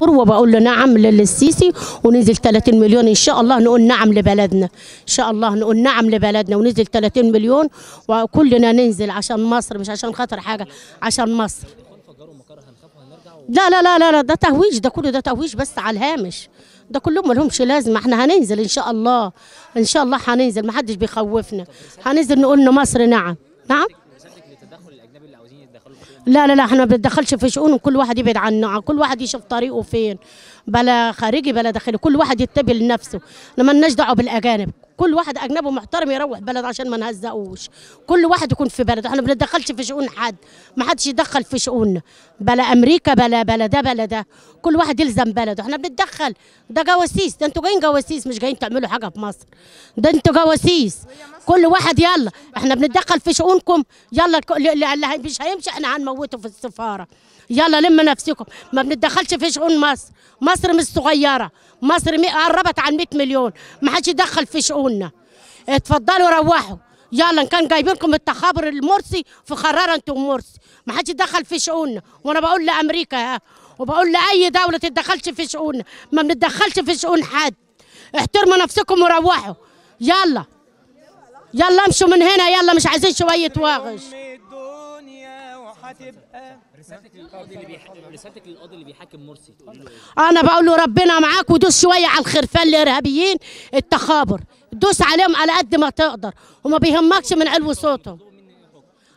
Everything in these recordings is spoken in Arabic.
وبقول له نعم للسيسي ونزل 30 مليون ان شاء الله نقول نعم لبلدنا ان شاء الله نقول نعم لبلدنا ونزل 30 مليون وكلنا ننزل عشان مصر مش عشان خاطر حاجه عشان مصر لا لا لا لا ده تهويش ده كله ده تهويش بس على الهامش ده كلهم لهمش لازمه احنا هننزل ان شاء الله ان شاء الله هننزل ما حدش بيخوفنا هننزل نقول لمصر نعم نعم لا لا لا احنا ما بنتدخلش في شؤون كل واحد يبعد عنه كل واحد يشوف طريقه فين بلا خارجي بلا داخلي كل واحد يتبع لنفسه لما لناش دعوه بالاجانب كل واحد اجنبي محترم يروح بلده عشان ما نهزقوش كل واحد يكون في بلده احنا ما بنتدخلش في شؤون حد ما حدش يدخل في شؤوننا بلا امريكا بلا بلا ده بلا ده كل واحد يلزم بلده احنا بنتدخل ده جواسيس ده انتوا جايين جواسيس مش جايين تعملوا حاجه في مصر ده انتوا جواسيس كل واحد يلا احنا بنتدخل في شؤونكم يلا اللي مش هيمشي احنا هنموته في السفاره يلا لم نفسكم ما بنتدخلش في شؤون مصر مصر مش صغيره مصر قربت على 100 مليون ما حدش يدخل في شؤون لنا اتفضلوا روحوا يلا كان جايبينكم التخابر المرسي في خراره انتم مرسي ما حدش يتدخل في شؤوننا وانا بقول لامريكا وبقول لاي دوله تتدخلش في شؤوننا ما بنتدخلش في شؤون حد احترموا نفسكم وروحوا يلا يلا امشوا من هنا يلا مش عايزين شويه واغش هتبقى رسالتك للقاضي اللي بيحاكم رسالتك للقاضي اللي بيحاكم مرسي إيه؟ انا بقول له ربنا معاك ودوس شويه على الخرفان الارهابيين التخابر دوس عليهم على قد ما تقدر وما بيهمكش من علو صوتهم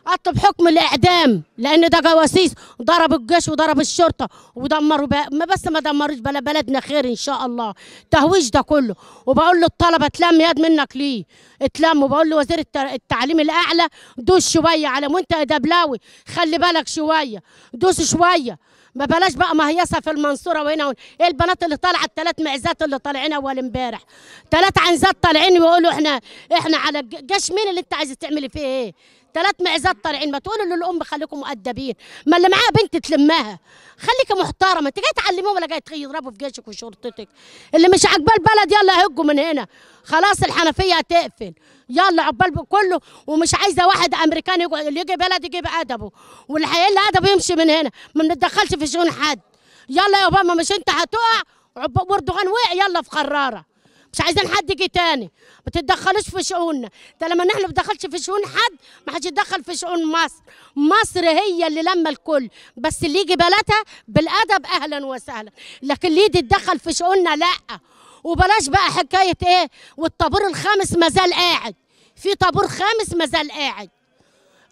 اطلب حكم الاعدام لان ده جواسيس ضرب الجيش وضرب الشرطه ودمروا ما بس ما دمروش بلا بلدنا خير ان شاء الله تهويش ده كله وبقول للطلبه اتلم ياد منك ليه اتلم وبقول لوزير التعليم الاعلى دوس شويه على وانت يا دبلاوي خلي بالك شويه دوس شويه ما بلاش بقى مهيصه في المنصوره وهنا وهنا ايه البنات اللي طالعه الثلاث معزات اللي طالعين اول امبارح ثلاث عنزات طالعين ويقولوا احنا احنا على الجيش مين اللي انت عايز تعملي فيه ايه ثلاث معزات طالعين ما تقولوا للام خليكم مؤدبين ما اللي معاها بنت تلمها خليكي محترمه انت جاي تعلميهم ولا جاي تضربوا في جيشك وشرطتك اللي مش عاجباه البلد يلا هجوا من هنا خلاص الحنفيه هتقفل يلا عقبال كله ومش عايزه واحد امريكاني اللي يجي بلد يجيب ادبه واللي هيقل ادبه يمشي من هنا ما بنتدخلش في شؤون حد يلا يا اوباما مش انت هتقع وردوغان وقع يلا في قراره مش عايزين حد يجي تاني ما تتدخلوش في شؤوننا ده لما احنا ما بندخلش في شؤون حد ما حدش يتدخل في شؤون مصر مصر هي اللي لما الكل بس اللي يجي بلدها بالادب اهلا وسهلا لكن اللي يتدخل في شؤوننا لا وبلاش بقى حكايه ايه والطابور الخامس مازال قاعد في طابور خامس مازال قاعد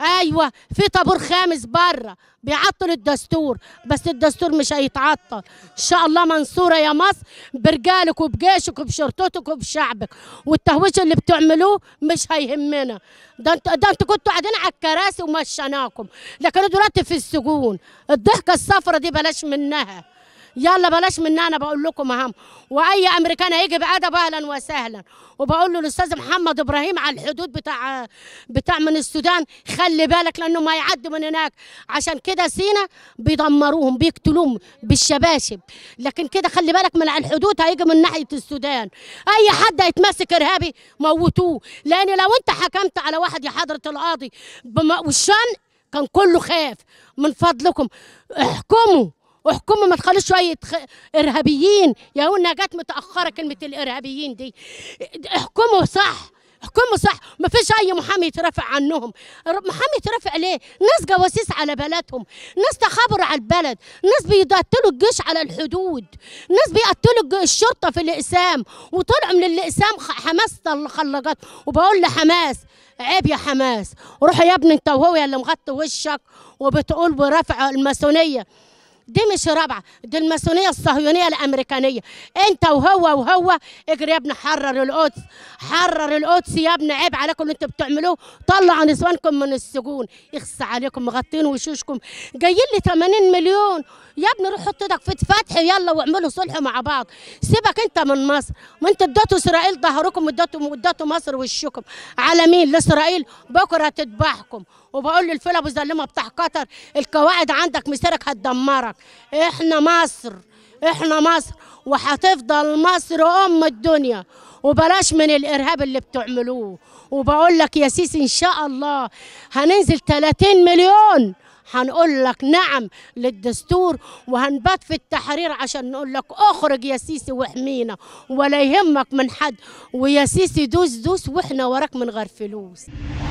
ايوه في طابور خامس بره بيعطل الدستور بس الدستور مش هيتعطل ان شاء الله منصوره يا مصر برجالك وبجيشك وبشرطتك وبشعبك والتهويش اللي بتعملوه مش هيهمنا ده انت ده انتوا كنتوا قاعدين على الكراسي ومشيناكم لكن دلوقتي في السجون الضحكه الصفرة دي بلاش منها يلا بلاش من انا بقول لكم اهم واي امريكان هيجي بادب اهلا وسهلا وبقول له الاستاذ محمد ابراهيم على الحدود بتاع بتاع من السودان خلي بالك لانهم هيعدوا من هناك عشان كده سينا بيدمروهم بيقتلوهم بالشباشب لكن كده خلي بالك من على الحدود هيجي من ناحيه السودان اي حد هيتمسك ارهابي موتوه لان لو انت حكمت على واحد يا حضره القاضي وشان كان كله خاف من فضلكم احكموا احكموا ما تخلوش شويه ارهابيين يا هنا جت متاخره كلمه الارهابيين دي احكموا صح احكموا صح ما فيش اي محامي يترافع عنهم محامي يترافع ليه ناس جواسيس على بلدهم ناس تخابر على البلد ناس بيقتلوا الجيش على الحدود ناس بيقتلوا الشرطه في الاقسام وطلعوا من الاقسام حماس اللي خلقت وبقول لحماس عيب يا حماس روح يا ابني انت وهو اللي مغطي وشك وبتقول برفع الماسونيه دي مش رابعه دي الماسونيه الصهيونيه الامريكانيه انت وهو وهو اجري يا ابني حرر القدس حرر القدس يا ابني عيب عليكم اللي انتوا بتعملوه طلعوا نسوانكم من السجون اخس عليكم مغطين وشوشكم جايين لي 80 مليون يا ابني روح حط ايدك في فتح يلا واعملوا صلح مع بعض سيبك انت من مصر ما انت اديتوا اسرائيل ظهركم واديتوا اديتوا مصر وشكم على مين لاسرائيل بكره تذبحكم وبقول للفيلة ابو زلمه بتاع قطر القواعد عندك مسيرك هتدمرك احنا مصر احنا مصر وهتفضل مصر ام الدنيا وبلاش من الارهاب اللي بتعملوه وبقول لك يا سيسي ان شاء الله هننزل 30 مليون هنقول لك نعم للدستور وهنبات في التحرير عشان نقول لك اخرج يا سيسي واحمينا ولا يهمك من حد ويا سيسي دوس دوس واحنا وراك من غير فلوس